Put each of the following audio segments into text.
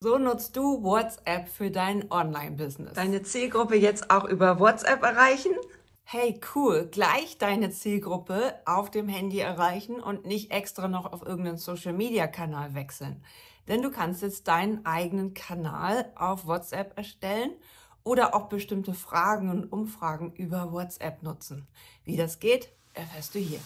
So nutzt du WhatsApp für dein Online-Business. Deine Zielgruppe jetzt auch über WhatsApp erreichen? Hey, cool, gleich deine Zielgruppe auf dem Handy erreichen und nicht extra noch auf irgendeinen Social-Media-Kanal wechseln. Denn du kannst jetzt deinen eigenen Kanal auf WhatsApp erstellen oder auch bestimmte Fragen und Umfragen über WhatsApp nutzen. Wie das geht, erfährst du hier.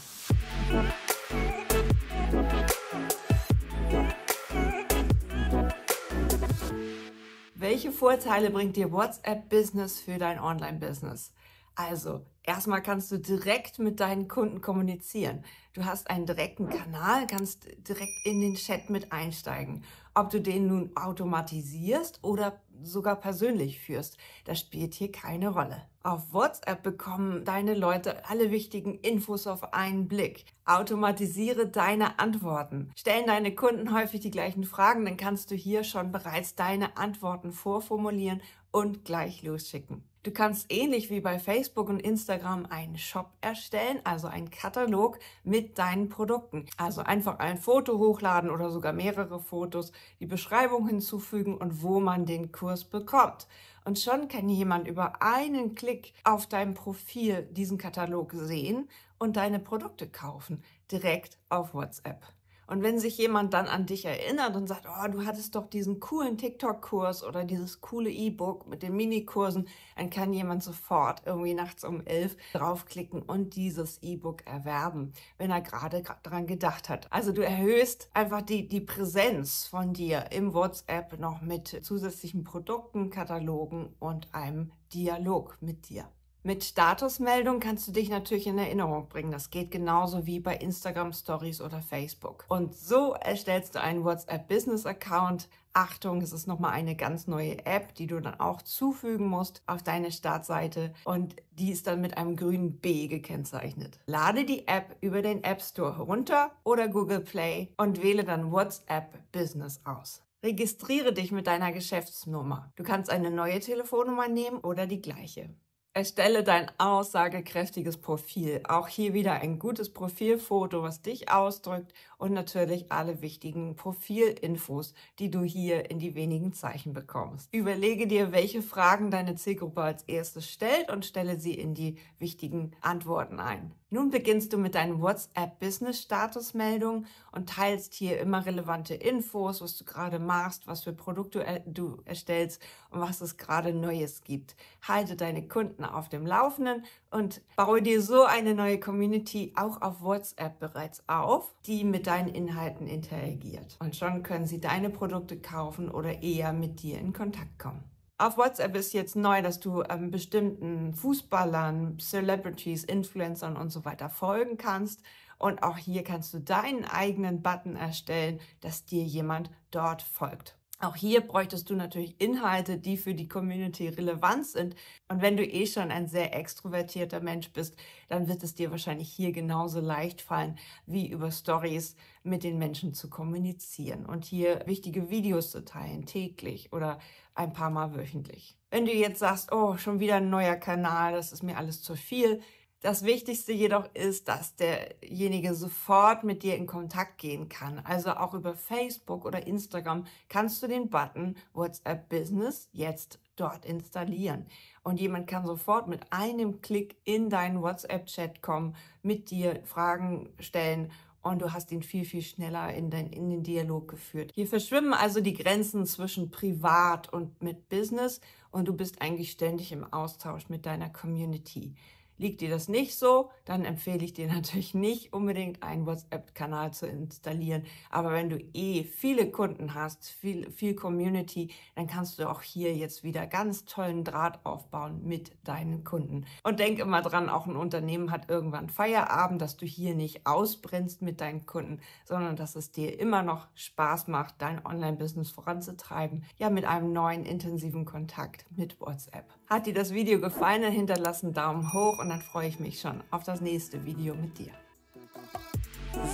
Welche Vorteile bringt dir WhatsApp-Business für dein Online-Business? Also, erstmal kannst du direkt mit deinen Kunden kommunizieren. Du hast einen direkten Kanal, kannst direkt in den Chat mit einsteigen. Ob du den nun automatisierst oder sogar persönlich führst. Das spielt hier keine Rolle. Auf WhatsApp bekommen deine Leute alle wichtigen Infos auf einen Blick. Automatisiere deine Antworten. Stellen deine Kunden häufig die gleichen Fragen, dann kannst du hier schon bereits deine Antworten vorformulieren und gleich losschicken. Du kannst ähnlich wie bei Facebook und Instagram einen Shop erstellen, also einen Katalog mit deinen Produkten. Also einfach ein Foto hochladen oder sogar mehrere Fotos, die Beschreibung hinzufügen und wo man den Kurs bekommt. Und schon kann jemand über einen Klick auf deinem Profil diesen Katalog sehen und deine Produkte kaufen, direkt auf WhatsApp. Und wenn sich jemand dann an dich erinnert und sagt, oh, du hattest doch diesen coolen TikTok-Kurs oder dieses coole E-Book mit den Minikursen, dann kann jemand sofort irgendwie nachts um elf draufklicken und dieses E-Book erwerben, wenn er gerade daran gedacht hat. Also du erhöhst einfach die, die Präsenz von dir im WhatsApp noch mit zusätzlichen Produkten, Katalogen und einem Dialog mit dir. Mit Statusmeldung kannst du dich natürlich in Erinnerung bringen. Das geht genauso wie bei Instagram Stories oder Facebook. Und so erstellst du einen WhatsApp Business Account. Achtung, es ist nochmal eine ganz neue App, die du dann auch zufügen musst auf deine Startseite und die ist dann mit einem grünen B gekennzeichnet. Lade die App über den App Store herunter oder Google Play und wähle dann WhatsApp Business aus. Registriere dich mit deiner Geschäftsnummer. Du kannst eine neue Telefonnummer nehmen oder die gleiche. Erstelle dein aussagekräftiges Profil. Auch hier wieder ein gutes Profilfoto, was dich ausdrückt und natürlich alle wichtigen Profilinfos, die du hier in die wenigen Zeichen bekommst. Überlege dir, welche Fragen deine Zielgruppe als erstes stellt und stelle sie in die wichtigen Antworten ein. Nun beginnst du mit deinen WhatsApp-Business-Statusmeldungen und teilst hier immer relevante Infos, was du gerade machst, was für Produkte äh, du erstellst und was es gerade Neues gibt. Halte deine Kunden Monaten auf dem Laufenden und baue dir so eine neue Community auch auf WhatsApp bereits auf, die mit deinen Inhalten interagiert. Und schon können sie deine Produkte kaufen oder eher mit dir in Kontakt kommen. Auf WhatsApp ist jetzt neu, dass du ähm, bestimmten Fußballern, Celebrities, Influencern und so weiter folgen kannst. Und auch hier kannst du deinen eigenen Button erstellen, dass dir jemand dort folgt. Auch hier bräuchtest du natürlich Inhalte, die für die Community relevant sind. Und wenn du eh schon ein sehr extrovertierter Mensch bist, dann wird es dir wahrscheinlich hier genauso leicht fallen, wie über Stories mit den Menschen zu kommunizieren und hier wichtige Videos zu teilen, täglich oder ein paar Mal wöchentlich. Wenn du jetzt sagst, oh, schon wieder ein neuer Kanal, das ist mir alles zu viel, das Wichtigste jedoch ist, dass derjenige sofort mit dir in Kontakt gehen kann. Also auch über Facebook oder Instagram kannst du den Button WhatsApp Business jetzt dort installieren. Und jemand kann sofort mit einem Klick in deinen WhatsApp-Chat kommen, mit dir Fragen stellen und du hast ihn viel, viel schneller in den, in den Dialog geführt. Hier verschwimmen also die Grenzen zwischen privat und mit Business und du bist eigentlich ständig im Austausch mit deiner Community. Liegt dir das nicht so, dann empfehle ich dir natürlich nicht unbedingt einen WhatsApp-Kanal zu installieren. Aber wenn du eh viele Kunden hast, viel, viel Community, dann kannst du auch hier jetzt wieder ganz tollen Draht aufbauen mit deinen Kunden. Und denk immer dran, auch ein Unternehmen hat irgendwann Feierabend, dass du hier nicht ausbrennst mit deinen Kunden, sondern dass es dir immer noch Spaß macht, dein Online-Business voranzutreiben. Ja, mit einem neuen intensiven Kontakt mit WhatsApp. Hat dir das Video gefallen, dann hinterlass Daumen hoch und dann freue ich mich schon auf das nächste Video mit dir.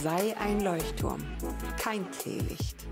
Sei ein Leuchtturm, kein Teelicht.